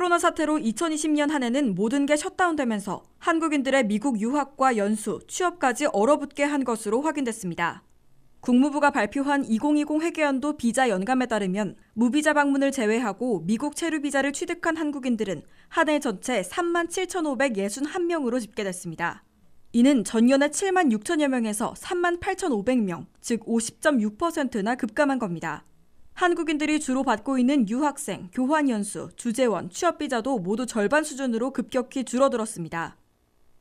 코로나 사태로 2020년 한 해는 모든 게 셧다운되면서 한국인들의 미국 유학과 연수, 취업까지 얼어붙게 한 것으로 확인됐습니다. 국무부가 발표한 2020 회계연도 비자 연감에 따르면 무비자 방문을 제외하고 미국 체류 비자를 취득한 한국인들은 한 해 전체 3만 7,561명으로 집계됐습니다. 이는 전년의 7만 6천여 명에서 3만 8,500명, 즉 50.6%나 급감한 겁니다. 한국인들이 주로 받고 있는 유학생, 교환연수, 주재원, 취업비자도 모두 절반 수준으로 급격히 줄어들었습니다.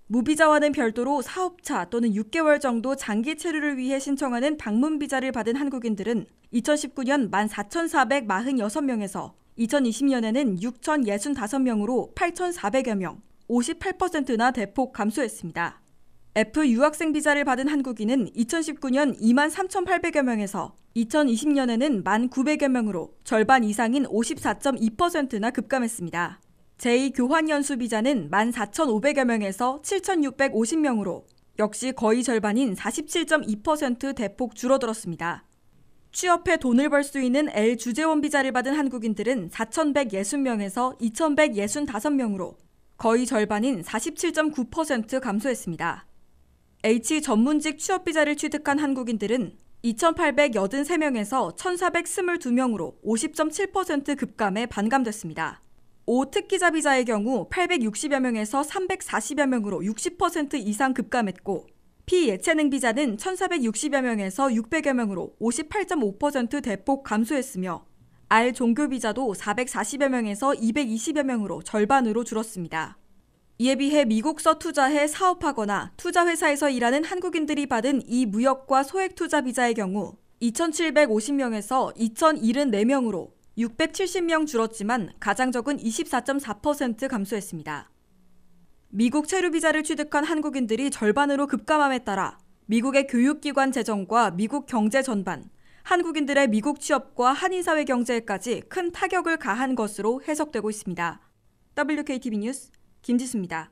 무비자와는 별도로 사업차 또는 6개월 정도 장기 체류를 위해 신청하는 방문비자를 받은 한국인들은 2019년 14,446명에서 2020년에는 6,065명으로 8,400여 명, 58%나 대폭 감소했습니다. F 유학생 비자를 받은 한국인은 2019년 2만 3,800여 명에서 2020년에는 1만 900여 명으로 절반 이상인 54.2%나 급감했습니다. 제2 교환 연수 비자는 1만 4,500여 명에서 7,650명으로 역시 거의 절반인 47.2% 대폭 줄어들었습니다. 취업해 돈을 벌 수 있는 L 주재원 비자를 받은 한국인들은 4,160명에서 2,165명으로 거의 절반인 47.9% 감소했습니다. H 전문직 취업 비자를 취득한 한국인들은 2,883명에서 1,422명으로 50.7% 급감에 반감됐습니다. O 특기자 비자의 경우 860여 명에서 340여 명으로 60% 이상 급감했고 피예체능 비자는 1,460여 명에서 600여 명으로 58.5% 대폭 감소했으며 R 종교 비자도 440여 명에서 220여 명으로 절반으로 줄었습니다. 이에 비해 미국서 투자해 사업하거나 투자회사에서 일하는 한국인들이 받은 이 무역과 소액 투자 비자의 경우 2,750명에서 2,074명으로 670명 줄었지만 가장 적은 24.4% 감소했습니다. 미국 체류 비자를 취득한 한국인들이 절반으로 급감함에 따라 미국의 교육기관 재정과 미국 경제 전반, 한국인들의 미국 취업과 한인사회 경제에까지 큰 타격을 가한 것으로 해석되고 있습니다. WKTV 뉴스 김지수입니다.